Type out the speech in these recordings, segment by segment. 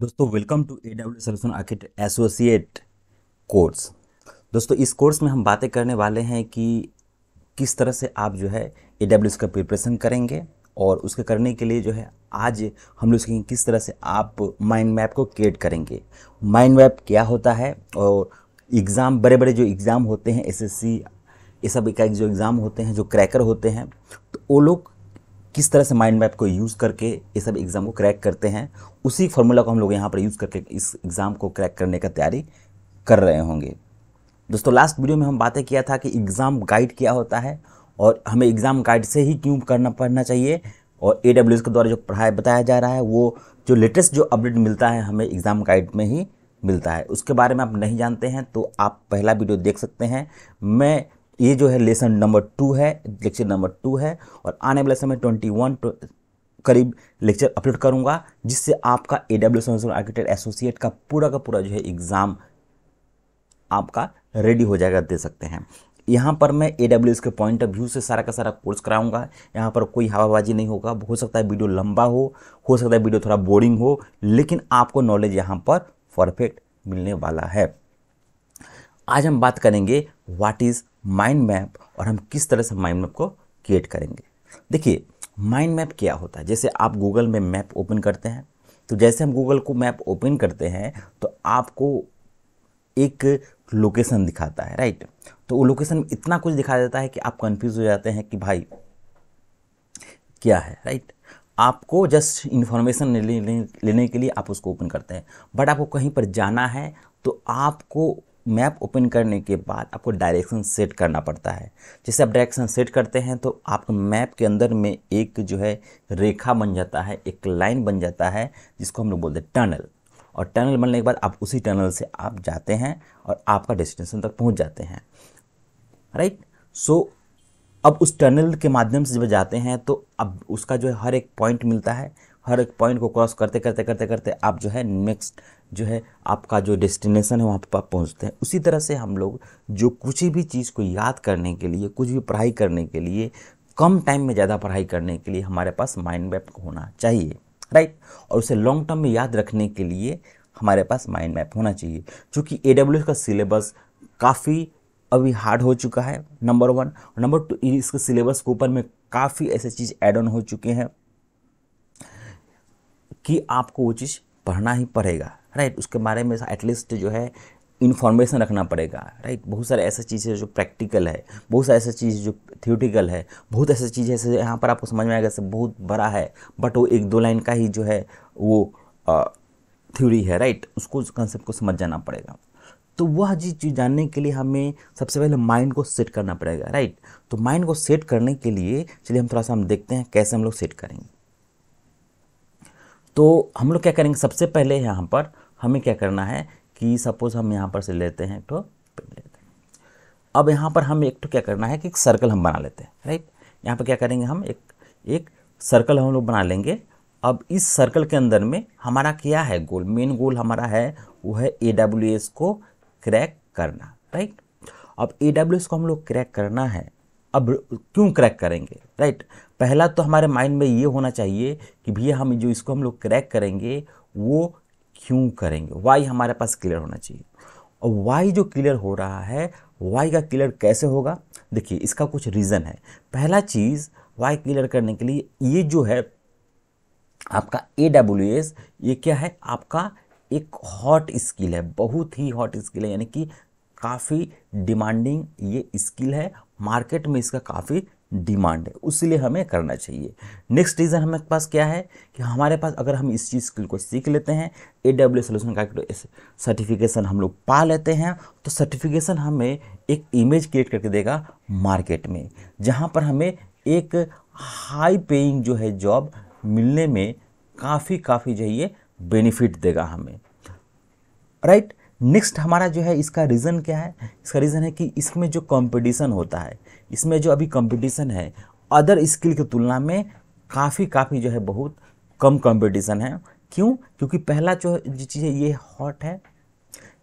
दोस्तों welcome to A W solution architect associate course दोस्तों इस कोर्स में हम बातें करने वाले हैं कि किस तरह से आप जो है ए डब्ल्यू का प्रिपरेशन करेंगे और उसके करने के लिए जो है आज हम लोग सीखेंगे किस तरह से आप माइंड मैप को क्रिएट करेंगे माइंड मैप क्या होता है और एग्ज़ाम बड़े बड़े जो एग्ज़ाम होते हैं एसएससी ये सब का जो एग्ज़ाम होते हैं जो क्रैकर होते हैं तो वो लोग किस तरह से माइंड मैप को यूज़ करके ये सब एग्ज़ाम को क्रैक करते हैं उसी फॉर्मूला को हम लोग यहाँ पर यूज़ करके इस एग्ज़ाम को क्रैक करने का तैयारी कर रहे होंगे दोस्तों लास्ट वीडियो में हम बातें किया था कि एग्ज़ाम गाइड क्या होता है और हमें एग्ज़ाम गाइड से ही क्यों करना पढ़ना चाहिए और ए डब्ल्यू एस के द्वारा जो पढ़ाया बताया जा रहा है वो जो लेटेस्ट जो अपडेट मिलता है हमें एग्ज़ाम गाइड में ही मिलता है उसके बारे में आप नहीं जानते हैं तो आप पहला वीडियो देख सकते हैं मैं ये जो है लेसन नंबर टू है लेक्चर नंबर टू है और आने वाले समय ट्वेंटी वन करीब लेक्चर अपलोड करूंगा जिससे आपका A W solution architect associate का पूरा का पूरा जो है एग्ज़ाम आपका रेडी हो जाएगा दे सकते हैं यहाँ पर मैं ए डब्ल्यू एस के पॉइंट ऑफ व्यू से सारा का सारा कोर्स कराऊंगा यहाँ पर कोई हवाबाजी नहीं होगा हो सकता है वीडियो लंबा हो हो सकता है वीडियो थोड़ा बोरिंग हो लेकिन आपको नॉलेज यहाँ पर परफेक्ट मिलने वाला है आज हम बात करेंगे व्हाट इज़ माइंड मैप और हम किस तरह से माइंड मैप को क्रिएट करेंगे देखिए माइंड मैप क्या होता है जैसे आप गूगल में मैप ओपन करते हैं तो जैसे हम गूगल को मैप ओपन करते हैं तो आपको एक लोकेशन दिखाता है राइट तो वो लोकेशन में इतना कुछ दिखा देता है कि आप कंफ्यूज हो जाते हैं कि भाई क्या है राइट आपको जस्ट इन्फॉर्मेशन लेने लेने के लिए आप उसको ओपन करते हैं बट आपको कहीं पर जाना है तो आपको मैप ओपन करने के बाद आपको डायरेक्शन सेट करना पड़ता है जैसे आप डायरेक्शन सेट करते हैं तो आप मैप के अंदर में एक जो है रेखा बन जाता है एक लाइन बन जाता है जिसको हम लोग बोलते हैं टनल और टनल बनने के बाद आप उसी टनल से आप जाते हैं और आपका डेस्टिनेशन तक पहुँच जाते हैं राइट सो so, अब उस टनल के माध्यम से जब जाते हैं तो अब उसका जो है हर एक पॉइंट मिलता है हर एक पॉइंट को क्रॉस करते करते करते करते आप जो है नेक्स्ट जो है आपका जो डेस्टिनेशन है वहाँ पर पहुँचते हैं उसी तरह से हम लोग जो कुछ भी चीज़ को याद करने के लिए कुछ भी पढ़ाई करने के लिए कम टाइम में ज़्यादा पढ़ाई करने के लिए हमारे पास माइंड मैप होना चाहिए राइट और उसे लॉन्ग टर्म में याद रखने के लिए हमारे पास माइंड मैप होना चाहिए क्योंकि ए का सिलेबस काफ़ी अभी हार्ड हो चुका है नंबर वन नंबर टू इसके सिलेबस के ऊपर में काफ़ी ऐसे चीज़ एड ऑन हो चुके हैं कि आपको वो चीज़ पढ़ना ही पड़ेगा राइट उसके बारे में एटलीस्ट जो है इन्फॉर्मेशन रखना पड़ेगा राइट बहुत सारे ऐसा चीज़ है जो प्रैक्टिकल है बहुत सारे ऐसा चीज़ जो थियोटिकल है बहुत ऐसा चीज़ ऐसे यहाँ पर आपको समझ में आएगा सब बहुत बड़ा है बट वो एक दो लाइन का ही जो है वो थ्योरी है राइट उसको उस कंसेप्ट को समझ जाना पड़ेगा तो वह चीज़ जानने के लिए हमें सबसे पहले माइंड को सेट करना पड़ेगा राइट तो माइंड को सेट करने के लिए चलिए हम थोड़ा सा हम देखते हैं कैसे हम लोग सेट करेंगे तो हम लोग क्या करेंगे सबसे पहले यहाँ पर हमें क्या करना है कि सपोज़ हम यहाँ पर से लेते हैं तो लेते हैं अब यहाँ पर हम एक तो क्या करना है कि एक सर्कल हम बना लेते हैं राइट यहाँ पर क्या करेंगे हम एक एक सर्कल हम लोग बना लेंगे अब इस सर्कल के अंदर में हमारा क्या है गोल मेन गोल हमारा है वो है ए डब्ल्यू एस को क्रैक करना राइट अब ए को हम लोग क्रैक करना है अब क्यों क्रैक करेंगे राइट पहला तो हमारे माइंड में ये होना चाहिए कि भैया हम जो इसको हम लोग क्रैक करेंगे वो क्यों करेंगे वाई हमारे पास क्लियर होना चाहिए और वाई जो क्लियर हो रहा है वाई का क्लियर कैसे होगा देखिए इसका कुछ रीज़न है पहला चीज़ वाई क्लियर करने के लिए ये जो है आपका ए डब्ल्यू एस ये क्या है आपका एक हॉट स्किल है बहुत ही हॉट स्किल है यानी कि काफ़ी डिमांडिंग ये स्किल है मार्केट में इसका काफ़ी डिमांड है उसलिए हमें करना चाहिए नेक्स्ट रीज़न हमारे पास क्या है कि हमारे पास अगर हम इस चीज़ स्किल को सीख लेते हैं ए डब्ल्यू सोल्यूशन का सर्टिफिकेशन हम लोग पा लेते हैं तो सर्टिफिकेशन हमें एक इमेज क्रिएट करके देगा मार्केट में जहाँ पर हमें एक हाई पेइंग जो है जॉब मिलने में काफ़ी काफ़ी जो है बेनिफिट देगा हमें राइट नेक्स्ट हमारा जो है इसका रीज़न क्या है इसका रीज़न है कि इसमें जो कंपटीशन होता है इसमें जो अभी कंपटीशन है अदर स्किल की तुलना में काफ़ी काफ़ी जो है बहुत कम कंपटीशन है क्यों क्योंकि पहला जो चीज़ है ये हॉट है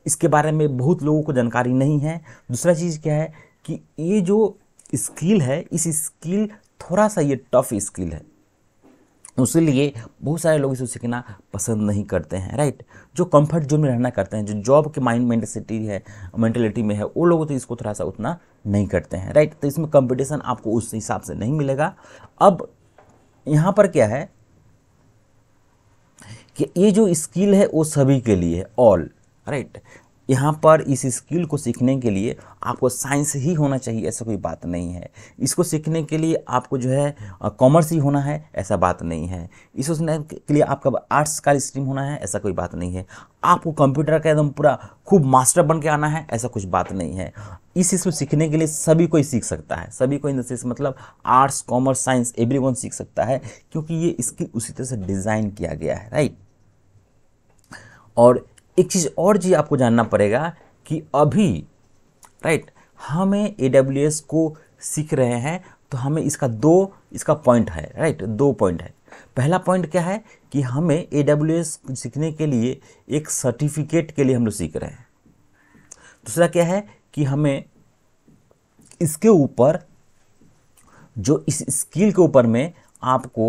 इसके बारे में बहुत लोगों को जानकारी नहीं है दूसरा चीज़ क्या है कि ये जो स्किल है इस स्किल थोड़ा सा ये टफ स्किल है तो उसीलिए बहुत सारे लोग इसे सीखना पसंद नहीं करते हैं राइट जो कंफर्ट जोन में रहना करते हैं जो जॉब के माइंड मेंटेसिटी है मेंटेलिटी में है वो लोग तो इसको थोड़ा सा उतना नहीं करते हैं राइट तो इसमें कंपटीशन आपको उस हिसाब से नहीं मिलेगा अब यहाँ पर क्या है कि ये जो स्किल है वो सभी के लिए ऑल राइट यहाँ पर इस स्किल को सीखने के लिए आपको साइंस ही होना चाहिए ऐसा कोई बात नहीं है इसको सीखने के लिए आपको जो है कॉमर्स ही होना है ऐसा बात नहीं है इसको सीखने के लिए आपका आर्ट्स का स्ट्रीम होना है ऐसा कोई बात नहीं है आपको कंप्यूटर का एकदम पूरा खूब मास्टर बन के आना है ऐसा कुछ बात नहीं है इस चीज़ को सीखने के लिए सभी कोई सीख सकता है सभी कोई इन मतलब आर्ट्स कॉमर्स साइंस एवरी सीख सकता है क्योंकि ये स्किल उसी तरह से डिज़ाइन किया गया है राइट और एक चीज़ और जी आपको जानना पड़ेगा कि अभी राइट हमें ए को सीख रहे हैं तो हमें इसका दो इसका पॉइंट है राइट दो पॉइंट है पहला पॉइंट क्या है कि हमें ए सीखने के लिए एक सर्टिफिकेट के लिए हम लोग सीख रहे हैं दूसरा क्या है कि हमें इसके ऊपर जो इस स्किल के ऊपर में आपको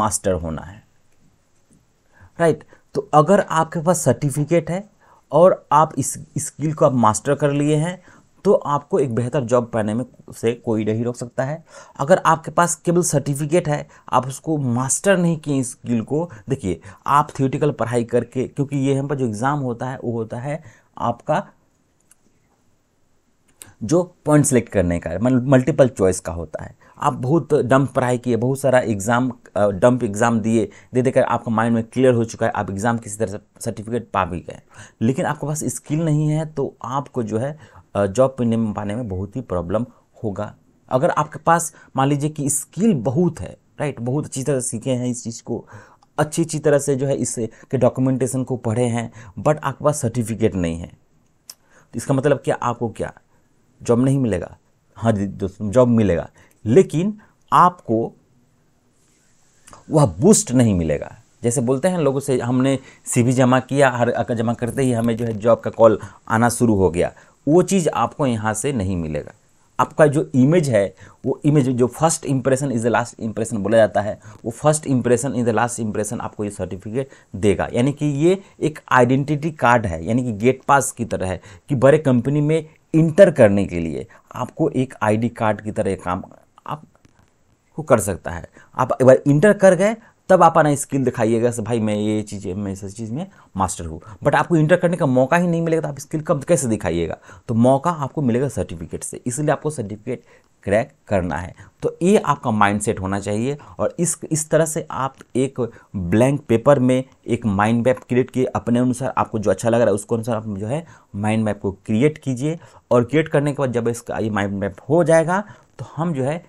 मास्टर होना है राइट right? तो अगर आपके पास सर्टिफिकेट है और आप इस स्किल को आप मास्टर कर लिए हैं तो आपको एक बेहतर जॉब पाने में से कोई नहीं रोक सकता है अगर आपके पास केवल सर्टिफिकेट है आप उसको मास्टर नहीं किए इस स्किल को देखिए आप थियोटिकल पढ़ाई करके क्योंकि ये हम पर जो एग्ज़ाम होता है वो होता है आपका जो पॉइंट सेलेक्ट करने का मल्टीपल चॉइस का होता है आप बहुत डंप पढ़ाई किए बहुत सारा एग्ज़ाम डंप एग्ज़ाम दिए दे देकर आपका माइंड में क्लियर हो चुका है आप एग्ज़ाम किसी तरह से सर्टिफिकेट पा भी गए लेकिन आपके पास स्किल नहीं है तो आपको जो है जॉब पे पाने में बहुत ही प्रॉब्लम होगा अगर आपके पास मान लीजिए कि स्किल बहुत है राइट बहुत अच्छी तरह सीखे हैं इस चीज़ को अच्छी अच्छी तरह से जो है इस के डॉक्यूमेंटेशन को पढ़े हैं बट आपके पास सर्टिफिकेट नहीं है तो इसका मतलब क्या आपको क्या जॉब नहीं मिलेगा हाँ दोस्तों जॉब मिलेगा लेकिन आपको वह बूस्ट नहीं मिलेगा जैसे बोलते हैं लोगों से हमने सीवी जमा किया हर जमा करते ही हमें जो है जॉब का कॉल आना शुरू हो गया वो चीज़ आपको यहाँ से नहीं मिलेगा आपका जो इमेज है वो इमेज जो first impression is the last impression बोला जाता है वो first impression is the last impression आपको ये सर्टिफिकेट देगा यानी कि ये एक आइडेंटिटी कार्ड है यानी कि गेट पास की तरह है कि बड़े कंपनी में इंटर करने के लिए आपको एक आईडी कार्ड की तरह काम आप को कर सकता है आप एक बार इंटर कर गए तब आप आना स्किल दिखाइएगा भाई मैं ये चीज़ मैं इस चीज़ में मास्टर हूँ बट आपको इंटर करने का मौका ही नहीं मिलेगा तो आप स्किल कब कैसे दिखाइएगा तो मौका आपको मिलेगा सर्टिफिकेट से इसलिए आपको सर्टिफिकेट क्रैक करना है तो ये आपका माइंडसेट होना चाहिए और इस इस तरह से आप एक ब्लैंक पेपर में एक माइंड मैप क्रिएट किए अपने अनुसार आपको जो अच्छा लग रहा है उसको अनुसार आप जो है माइंड मैप को क्रिएट कीजिए और क्रिएट करने के बाद जब इसका ये माइंड मैप हो जाएगा तो हम जो है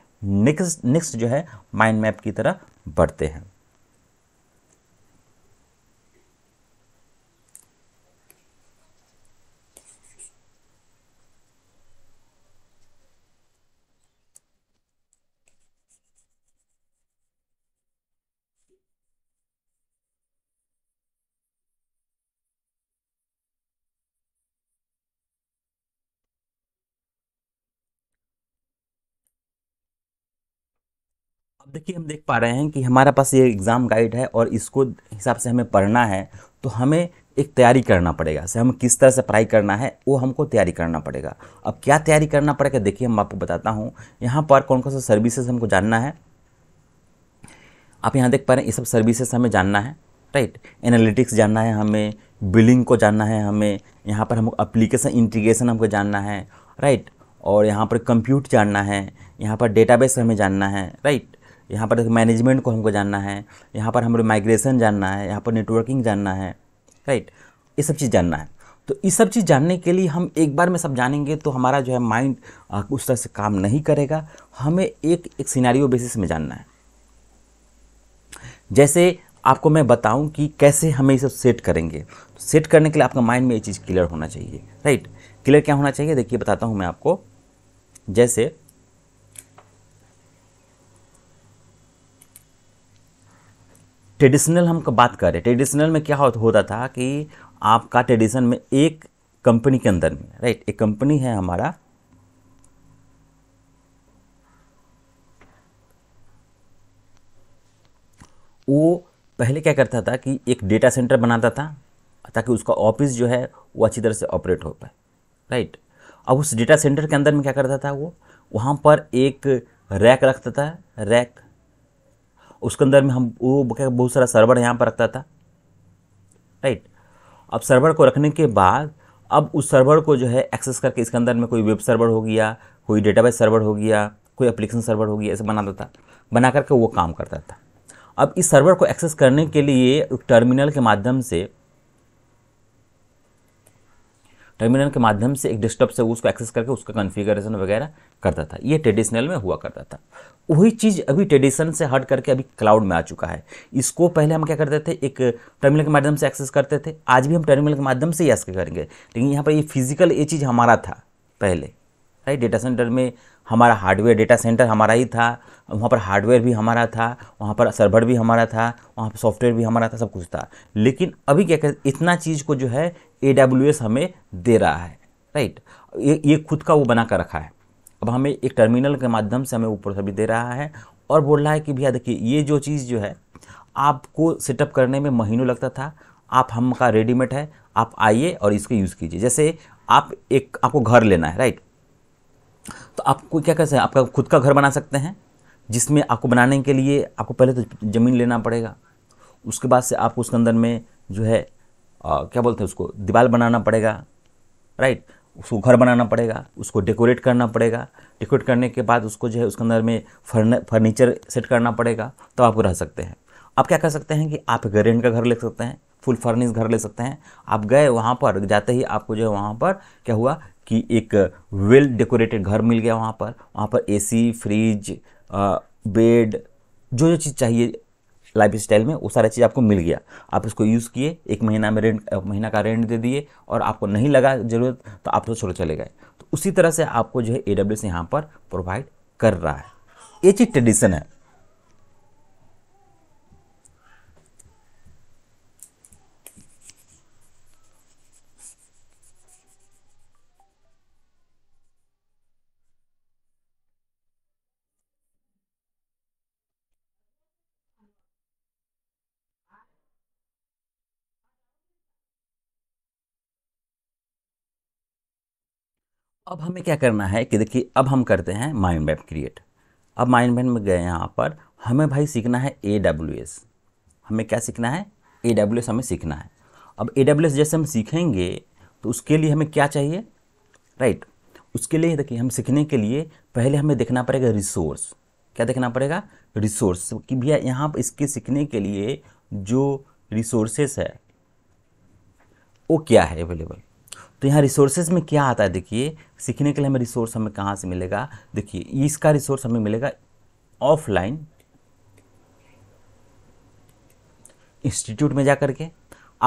नेक्स्ट नेक्स्ट जो है माइंड मैप की तरह बढ़ते हैं देखिए हम देख पा रहे हैं कि हमारे पास ये एग्ज़ाम गाइड है और इसको हिसाब से हमें पढ़ना है तो हमें एक तैयारी करना पड़ेगा से हमें किस तरह से पढ़ाई करना है वो हमको तैयारी करना पड़ेगा अब क्या तैयारी करना पड़ेगा देखिए हम आपको बताता हूँ यहाँ पर कौन कौन सा सर्विसेज हमको जानना है आप यहाँ देख पा रहे हैं ये सब सर्विसेज हमें जानना है राइट एनालिटिक्स जानना है हमें बिलिंग को जानना है हमें यहाँ पर हमको अप्लीकेशन इंटीग्रेशन हमको जानना है राइट और यहाँ पर कंप्यूट जानना है यहाँ पर डेटाबेस हमें जानना है राइट यहाँ पर मैनेजमेंट को हमको जानना है यहाँ पर हमें माइग्रेशन जानना है यहाँ पर नेटवर्किंग जानना है राइट ये सब चीज़ जानना है तो ये सब चीज़ जानने के लिए हम एक बार में सब जानेंगे तो हमारा जो है माइंड उस तरह से काम नहीं करेगा हमें एक एक सिनारियो बेसिस में जानना है जैसे आपको मैं बताऊं कि कैसे हमें ये सब सेट करेंगे तो सेट करने के लिए आपका माइंड में ये चीज़ क्लियर होना चाहिए राइट क्लियर क्या होना चाहिए देखिए बताता हूँ मैं आपको जैसे ट्रेडिशनल हम बात कर रहे हैं ट्रेडिशनल में क्या होता था कि आपका ट्रेडिशन में एक कंपनी के अंदर में राइट एक कंपनी है हमारा वो पहले क्या करता था कि एक डेटा सेंटर बनाता था ताकि उसका ऑफिस जो है वो अच्छी तरह से ऑपरेट हो पाए राइट अब उस डेटा सेंटर के अंदर में क्या करता था वो वहाँ पर एक रैक रखता था रैक उसके अंदर में हम वो बहुत सारा सर्वर यहाँ पर रखता था राइट अब सर्वर को रखने के बाद अब उस सर्वर को जो है एक्सेस करके इसके अंदर में कोई वेब सर्वर हो गया कोई डेटाबेस सर्वर हो गया कोई एप्लीकेशन सर्वर हो गया ऐसे बनाता था बना करके वो काम करता था अब इस सर्वर को एक्सेस करने के लिए टर्मिनल के माध्यम से टर्मिनल के माध्यम से एक डिस्टर्ब से उसको एक्सेस करके उसका कन्फिगरेशन वगैरह करता था ये ट्रेडिशनल में हुआ करता था वही चीज़ अभी ट्रेडिशन से हट करके अभी क्लाउड में आ चुका है इसको पहले हम क्या करते थे एक टर्मिनल के माध्यम से एक्सेस करते थे आज भी हम टर्मिनल के माध्यम से ही एक्सेस करेंगे लेकिन यहाँ पर ये फिजिकल ये चीज़ हमारा था पहले राइट डेटा सेंटर में हमारा हार्डवेयर डेटा सेंटर हमारा ही था वहाँ पर हार्डवेयर भी हमारा था वहाँ पर सर्वर भी हमारा था वहाँ पर सॉफ्टवेयर भी हमारा था सब कुछ था लेकिन अभी क्या कहते इतना चीज़ को जो है ए हमें दे रहा है राइट ये ये खुद का वो बना कर रखा है अब हमें एक टर्मिनल के माध्यम से हमें ऊपर सभी दे रहा है और बोल रहा है कि भैया देखिए ये जो चीज़ जो है आपको सेटअप करने में महीनों लगता था आप हम का रेडीमेड है आप आइए और इसको यूज़ कीजिए जैसे आप एक आपको घर लेना है राइट तो आपको क्या कर सकते हैं आपका खुद का घर बना सकते हैं जिसमें आपको बनाने के लिए आपको पहले तो ज़मीन लेना पड़ेगा उसके बाद से आपको उसके अंदर में जो है आ, क्या बोलते हैं उसको दीवार बनाना पड़ेगा राइट उसको घर बनाना पड़ेगा उसको डेकोरेट करना पड़ेगा डेकोरेट करने के बाद उसको जो है उसके अंदर में फर्नीचर सेट करना पड़ेगा तो आप रह सकते हैं आप क्या कर सकते हैं कि आप रेंट का घर ले सकते हैं फुल फर्निश घर ले सकते हैं आप गए वहाँ पर जाते ही आपको जो है वहाँ पर क्या हुआ कि एक वेल डेकोरेटेड घर मिल गया वहाँ पर वहाँ पर एसी फ्रिज बेड जो जो चीज़ चाहिए लाइफ स्टाइल में वो सारा चीज़ आपको मिल गया आप इसको यूज़ किए एक महीना में रेंट महीना का रेंट दे दिए और आपको नहीं लगा ज़रूरत तो आप तो छोड़ो चले गए तो उसी तरह से आपको जो है ए डब्ल्यू सी यहाँ पर प्रोवाइड कर रहा है ये चीज़ ट्रेडिशन है अब हमें क्या करना है कि देखिए अब हम करते हैं माइंड मैप क्रिएट अब माइंड मैप में गए यहाँ पर हमें भाई सीखना है ए डब्ल्यू एस हमें क्या सीखना है ए डब्ल्यू एस हमें सीखना है अब ए डब्ल्यू एस जैसे हम सीखेंगे तो उसके लिए हमें क्या चाहिए राइट उसके लिए देखिए हम सीखने के लिए पहले हमें देखना पड़ेगा रिसोर्स क्या देखना पड़ेगा रिसोर्स कि भैया यहाँ पर इसके सीखने के लिए जो रिसोर्सेस है वो क्या है अवेलेबल तो यहाँ रिसोर्सेज में क्या आता है देखिए सीखने के लिए हमें रिसोर्स हमें कहाँ से मिलेगा देखिए इसका रिसोर्स हमें मिलेगा ऑफलाइन इंस्टीट्यूट में जा कर के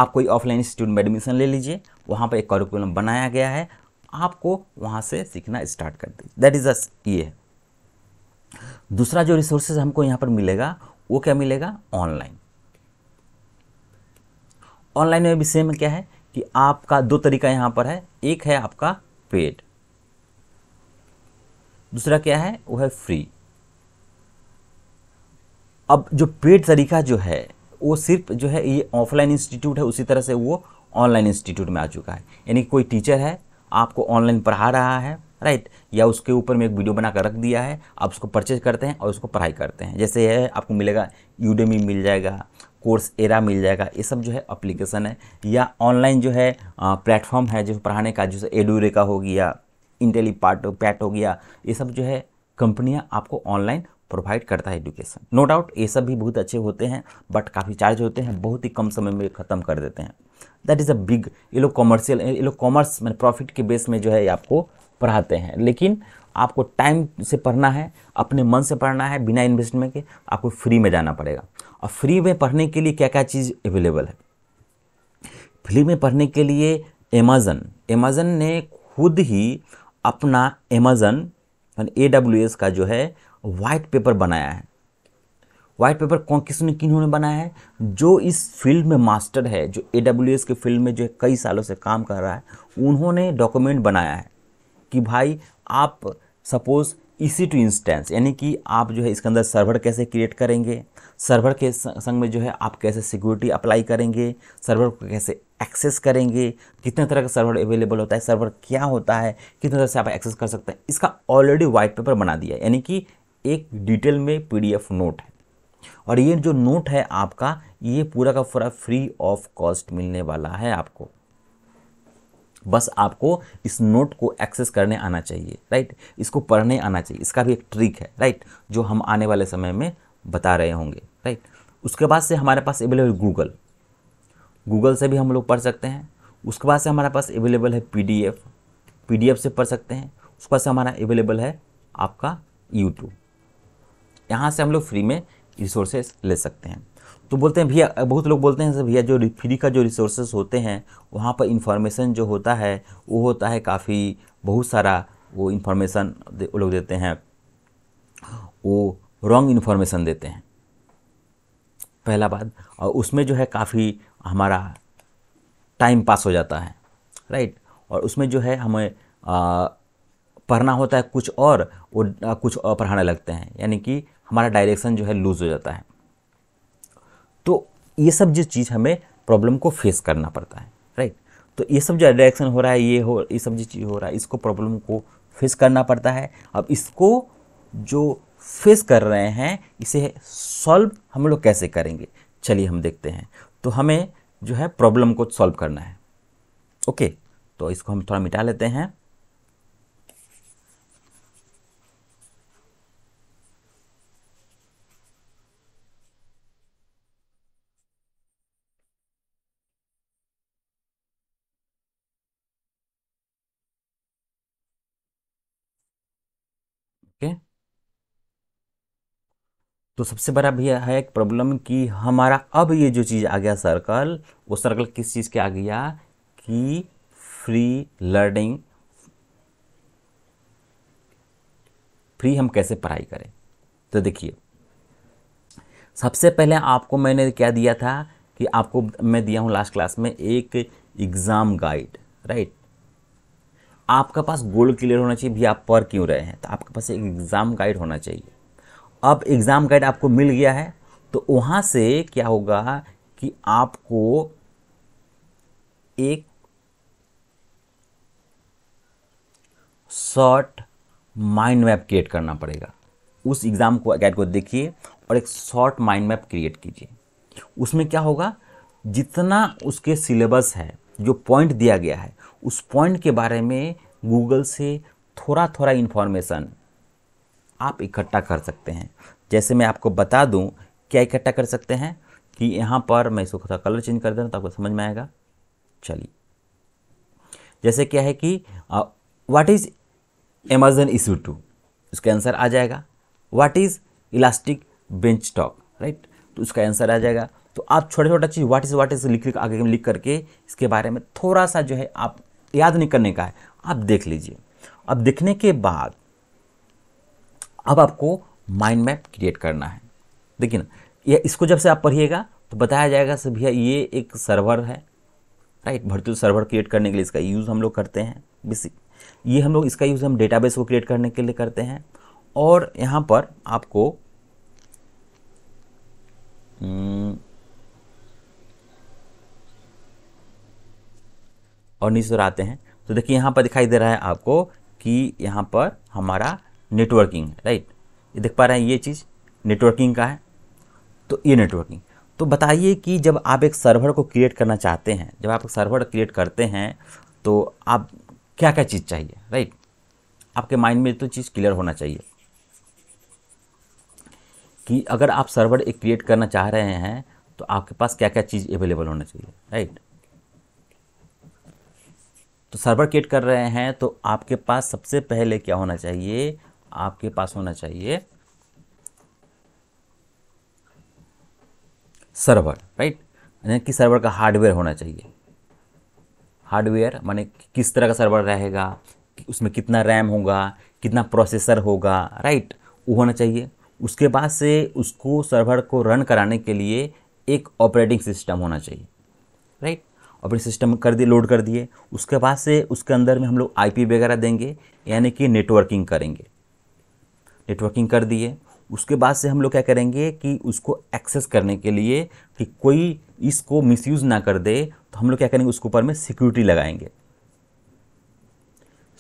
आप कोई ऑफलाइन इंस्टीट्यूट में एडमिशन ले लीजिए वहाँ पर एक करिकुलम बनाया गया है आपको वहाँ से सीखना स्टार्ट कर दीजिए दैट इज़ अस ये दूसरा जो रिसोर्सेज हमको यहाँ पर मिलेगा वो क्या मिलेगा ऑनलाइन ऑनलाइन में भी सेम क्या है कि आपका दो तरीका यहां पर है एक है आपका पेड दूसरा क्या है वो है फ्री अब जो पेड तरीका जो है वो सिर्फ जो है ये ऑफलाइन इंस्टीट्यूट है उसी तरह से वो ऑनलाइन इंस्टीट्यूट में आ चुका है यानी कोई टीचर है आपको ऑनलाइन पढ़ा रहा है राइट या उसके ऊपर में एक वीडियो बनाकर रख दिया है आप उसको परचेज करते हैं और उसको पढ़ाई करते हैं जैसे है आपको मिलेगा यूडेमी मिल जाएगा कोर्स एरा मिल जाएगा ये सब जो है अप्लीकेशन है या ऑनलाइन जो है प्लेटफॉर्म है जो पढ़ाने का जैसे एडूरेका हो गया इंटेली पार्ट पैट हो गया ये सब जो है कंपनियाँ आपको ऑनलाइन प्रोवाइड करता है एजुकेशन नो डाउट ये सब भी बहुत अच्छे होते हैं बट काफ़ी चार्ज होते हैं बहुत ही कम समय में ख़त्म कर देते हैं दैट इज़ अ बिग ये लोग कॉमर्शियल ये लोग कॉमर्स मैंने प्रॉफिट के बेस में जो है आपको पढ़ाते हैं लेकिन आपको टाइम से पढ़ना है अपने मन से पढ़ना है बिना इन्वेस्टमेंट के आपको फ्री में जाना पड़ेगा और फ्री में पढ़ने के लिए क्या क्या चीज़ अवेलेबल है फ्री में पढ़ने के लिए अमेज़न अमेज़न ने खुद ही अपना अमेज़न ए डब्ल्यू एस का जो है वाइट पेपर बनाया है वाइट पेपर कौन किसने किन्होंने बनाया है जो इस फील्ड में मास्टर है जो ए डब्ल्यू एस के फील्ड में जो कई सालों से काम कर रहा है उन्होंने डॉक्यूमेंट बनाया है कि भाई आप सपोज़ इसी टू इंस्टेंस यानी कि आप जो है इसके अंदर सर्वर कैसे क्रिएट करेंगे सर्वर के संग में जो है आप कैसे सिक्योरिटी अप्लाई करेंगे सर्वर को कैसे एक्सेस करेंगे कितने तरह का सर्वर अवेलेबल होता है सर्वर क्या होता है कितने तरह से आप एक्सेस कर सकते हैं इसका ऑलरेडी वाइट पेपर बना दिया यानी कि एक डिटेल में पी नोट है और ये जो नोट है आपका ये पूरा का पूरा फ्री ऑफ कॉस्ट मिलने वाला है आपको बस आपको इस नोट को एक्सेस करने आना चाहिए राइट इसको पढ़ने आना चाहिए इसका भी एक ट्रिक है राइट जो हम आने वाले समय में बता रहे होंगे राइट उसके बाद से हमारे पास अवेलेबल गूगल गूगल से भी हम लोग पढ़ सकते हैं उसके बाद से हमारे पास अवेलेबल है पी डी से पढ़ सकते हैं उसके बाद से हमारा अवेलेबल है आपका यूट्यूब यहाँ से हम लोग फ्री में रिसोर्सेस ले सकते हैं तो बोलते हैं भैया बहुत लोग बोलते हैं भैया जो फ्री का जो रिसोर्सेज होते हैं वहाँ पर इन्फॉर्मेशन जो होता है वो होता है काफ़ी बहुत सारा वो इन्फॉर्मेशन वो लोग देते हैं वो रॉन्ग इन्फॉर्मेशन देते हैं पहला बात और उसमें जो है काफ़ी हमारा टाइम पास हो जाता है राइट और उसमें जो है हमें आ, पढ़ना होता है कुछ और वो कुछ और पढ़ाने लगते हैं यानी कि हमारा डायरेक्शन जो है लूज़ हो जाता है तो ये सब जो चीज़ हमें प्रॉब्लम को फेस करना पड़ता है राइट तो ये सब जो रिएक्शन हो रहा है ये हो ये सब जो चीज़ हो रहा है इसको प्रॉब्लम को फेस करना पड़ता है अब इसको जो फेस कर रहे हैं इसे सॉल्व हम लोग कैसे करेंगे चलिए हम देखते हैं तो हमें जो है प्रॉब्लम को सॉल्व करना है ओके तो इसको हम थोड़ा मिटा लेते हैं तो सबसे बड़ा भैया है एक प्रॉब्लम कि हमारा अब ये जो चीज़ आ गया सर्कल वो सर्कल किस चीज़ के आ गया कि फ्री लर्निंग फ्री हम कैसे पढ़ाई करें तो देखिए सबसे पहले आपको मैंने क्या दिया था कि आपको मैं दिया हूँ लास्ट क्लास में एक एग्ज़ाम गाइड राइट आपके पास गोल क्लियर होना चाहिए भी आप पढ़ क्यों रहे हैं तो आपके पास एक एग्ज़ाम गाइड होना चाहिए अब एग्ज़ाम गाइड आपको मिल गया है तो वहाँ से क्या होगा कि आपको एक शॉर्ट माइंड मैप क्रिएट करना पड़ेगा उस एग्ज़ाम को गाइड को देखिए और एक शॉर्ट माइंड मैप क्रिएट कीजिए उसमें क्या होगा जितना उसके सिलेबस है जो पॉइंट दिया गया है उस पॉइंट के बारे में गूगल से थोड़ा थोड़ा इन्फॉर्मेशन आप इकट्ठा कर सकते हैं जैसे मैं आपको बता दूं क्या इकट्ठा कर सकते हैं कि यहाँ पर मैं इसको थोड़ा कलर चेंज कर दे हूँ तो आपको समझ में आएगा चलिए जैसे क्या है कि what is Amazon EC two उसका आंसर आ जाएगा what is elastic beanstalk right तो उसका आंसर आ जाएगा तो आप छोटा छोटा चीज़ व्हाट इज़ व्हाट इज़ लिख लिख आगे लिख करके इसके बारे में थोड़ा सा जो है आप याद नहीं करने का है आप देख लीजिए अब देखने के बाद अब आपको माइंड मैप क्रिएट करना है देखिए ना ये इसको जब से आप पढ़िएगा तो बताया जाएगा सर भैया ये एक सर्वर है राइट वर्चुअल सर्वर क्रिएट करने के लिए इसका यूज़ हम लोग करते हैं बेसिक ये हम लोग इसका यूज़ हम डेटाबेस को क्रिएट करने के लिए करते हैं और यहाँ पर आपको हम्म, और नीचे आते हैं तो देखिए यहाँ पर दिखाई दे रहा है आपको कि यहाँ पर हमारा नेटवर्किंग राइट ये देख पा रहे हैं ये चीज़ नेटवर्किंग का है तो ये नेटवर्किंग तो बताइए कि जब आप एक सर्वर को क्रिएट करना चाहते हैं जब आप एक सर्वर क्रिएट करते हैं तो आप क्या क्या चीज़ चाहिए राइट आपके माइंड में तो चीज़ क्लियर होना चाहिए कि अगर आप सर्वर एक क्रिएट करना चाह रहे हैं तो आपके पास क्या क्या चीज़ अवेलेबल होना चाहिए राइट तो सर्वर क्रिएट कर रहे हैं तो आपके पास सबसे पहले क्या होना चाहिए आपके पास होना चाहिए सर्वर राइट यानी कि सर्वर का हार्डवेयर होना चाहिए हार्डवेयर माने किस तरह का सर्वर रहेगा उसमें कितना रैम होगा कितना प्रोसेसर होगा राइट वो होना चाहिए उसके बाद से उसको सर्वर को रन कराने के लिए एक ऑपरेटिंग सिस्टम होना चाहिए राइट ऑपरेटिंग सिस्टम कर दिए लोड कर दिए उसके बाद से उसके अंदर में हम लोग आईपी वगैरह देंगे यानी कि नेटवर्किंग करेंगे नेटवर्किंग कर दिए उसके बाद से हम लोग क्या करेंगे कि उसको एक्सेस करने के लिए कि कोई इसको मिसयूज़ ना कर दे तो हम लोग क्या करेंगे उसके ऊपर में सिक्योरिटी लगाएंगे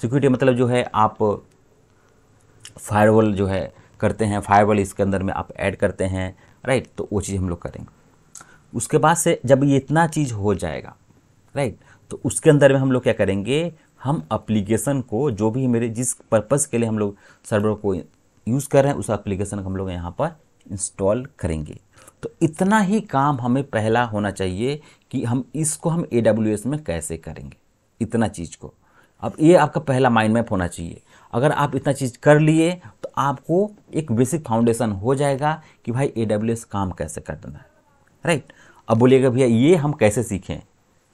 सिक्योरिटी मतलब जो है आप फायरवॉल जो है करते हैं फायरवॉल इसके अंदर में आप ऐड करते हैं राइट तो वो चीज़ हम लोग करेंगे उसके बाद से जब ये इतना चीज़ हो जाएगा राइट तो उसके अंदर में हम लोग क्या करेंगे हम अप्लीकेशन को जो भी मेरे जिस पर्पज़ के लिए हम लोग सर्वर को यूज़ कर रहे हैं उस एप्लीकेशन को हम लोग यहाँ पर इंस्टॉल करेंगे तो इतना ही काम हमें पहला होना चाहिए कि हम इसको हम ए में कैसे करेंगे इतना चीज़ को अब ये आपका पहला माइंड मैप होना चाहिए अगर आप इतना चीज़ कर लिए तो आपको एक बेसिक फाउंडेशन हो जाएगा कि भाई ए काम कैसे करना है राइट अब बोलिएगा भैया ये हम कैसे सीखें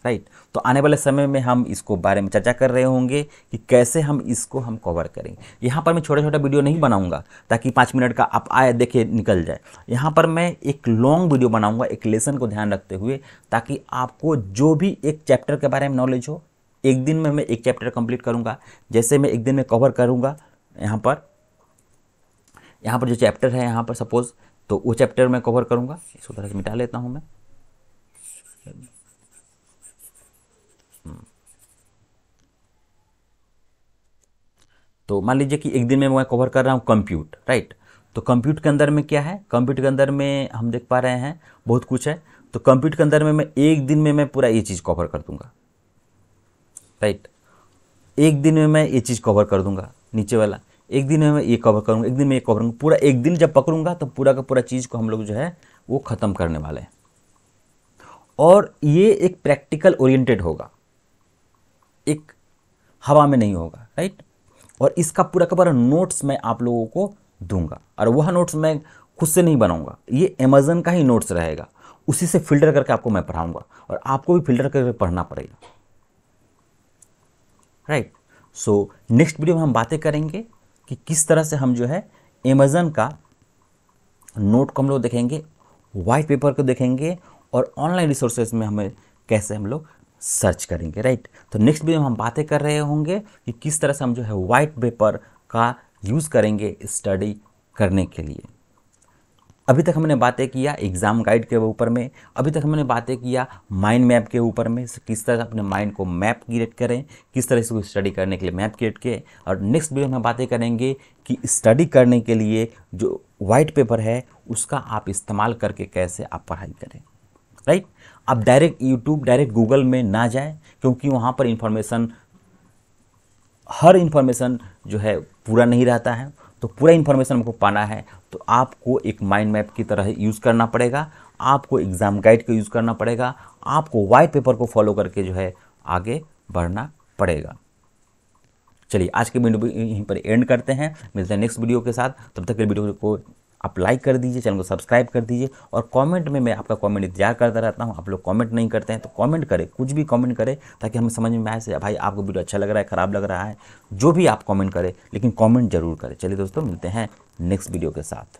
राइट तो आने वाले समय में हम इसको बारे में चर्चा कर रहे होंगे कि कैसे हम इसको हम कवर करें यहाँ पर मैं छोटा छोटा वीडियो नहीं बनाऊंगा ताकि पाँच मिनट का आप आए देखे निकल जाए यहाँ पर मैं एक लॉन्ग वीडियो बनाऊंगा एक लेसन को ध्यान रखते हुए ताकि आपको जो भी एक चैप्टर के बारे में नॉलेज हो एक दिन में मैं एक चैप्टर कंप्लीट करूँगा जैसे मैं एक दिन में कवर करूँगा यहाँ पर यहाँ पर जो चैप्टर है यहाँ पर सपोज़ तो वो चैप्टर मैं कवर करूँगा इसको तरह से मिटा लेता हूँ मैं तो मान लीजिए कि एक दिन में मैं कवर कर रहा हूँ कंप्यूट राइट तो कंप्यूट के अंदर में क्या है कंप्यूट के अंदर में हम देख पा रहे हैं बहुत कुछ है तो कंप्यूट के अंदर में मैं एक दिन में मैं पूरा ये चीज़ कवर कर दूंगा राइट एक दिन में मैं ये चीज़ कवर कर दूंगा नीचे वाला एक दिन में मैं ये कवर करूँगा एक दिन में ये कवर करूँगा पूरा एक दिन जब पकड़ूंगा तो पूरा का पूरा चीज़ को हम लोग जो है वो ख़त्म करने वाले हैं और ये एक प्रैक्टिकल ओरिएंटेड होगा एक हवा में नहीं होगा राइट और इसका पूरा का पूरा नोट्स मैं आप लोगों को दूंगा और वह नोट्स मैं खुद से नहीं बनाऊंगा ये अमेजन का ही नोट्स रहेगा उसी से फिल्टर करके आपको मैं पढ़ाऊंगा और आपको भी फिल्टर करके पढ़ना पड़ेगा राइट सो नेक्स्ट वीडियो में हम बातें करेंगे कि किस तरह से हम जो है अमेजन का नोट को हम लोग देखेंगे व्हाइट पेपर को देखेंगे और ऑनलाइन रिसोर्सेज में हमें कैसे हम लोग सर्च करेंगे राइट तो नेक्स्ट वीडियो में हम बातें कर रहे होंगे कि किस तरह से हम जो है वाइट पेपर का यूज़ करेंगे स्टडी करने के लिए अभी तक हमने बातें किया एग्ज़ाम गाइड के ऊपर में अभी तक हमने बातें किया माइंड मैप के ऊपर में किस तरह अपने माइंड को मैप क्रिएट करें किस तरह से स्टडी करने के लिए मैप क्रिएट किए और नेक्स्ट वीडियो में हम बातें करेंगे कि स्टडी करने के लिए जो वाइट पेपर है उसका आप इस्तेमाल करके कैसे आप पढ़ाई करें राइट आप डायरेक्ट यूट्यूब डायरेक्ट गूगल में ना जाएं क्योंकि वहाँ पर इंफॉर्मेशन हर इन्फॉर्मेशन जो है पूरा नहीं रहता है तो पूरा इन्फॉर्मेशन हमको पाना है तो आपको एक माइंड मैप की तरह यूज़ करना पड़ेगा आपको एग्ज़ाम गाइड को यूज़ करना पड़ेगा आपको वाइट पेपर को फॉलो करके जो है आगे बढ़ना पड़ेगा चलिए आज के वीडियो यहीं पर एंड करते हैं मिलते हैं नेक्स्ट वीडियो के साथ तब तक के वीडियो को आप लाइक कर दीजिए चैनल को सब्सक्राइब कर दीजिए और कमेंट में मैं आपका कमेंट इंतजार करता रहता हूँ आप लोग कमेंट नहीं करते हैं तो कमेंट करें कुछ भी कमेंट करें ताकि हमें समझ में आए से भाई आपको वीडियो अच्छा लग रहा है ख़राब लग रहा है जो भी आप कॉमेंट करें लेकिन कॉमेंट ज़रूर करें चलिए दोस्तों मिलते हैं नेक्स्ट वीडियो के साथ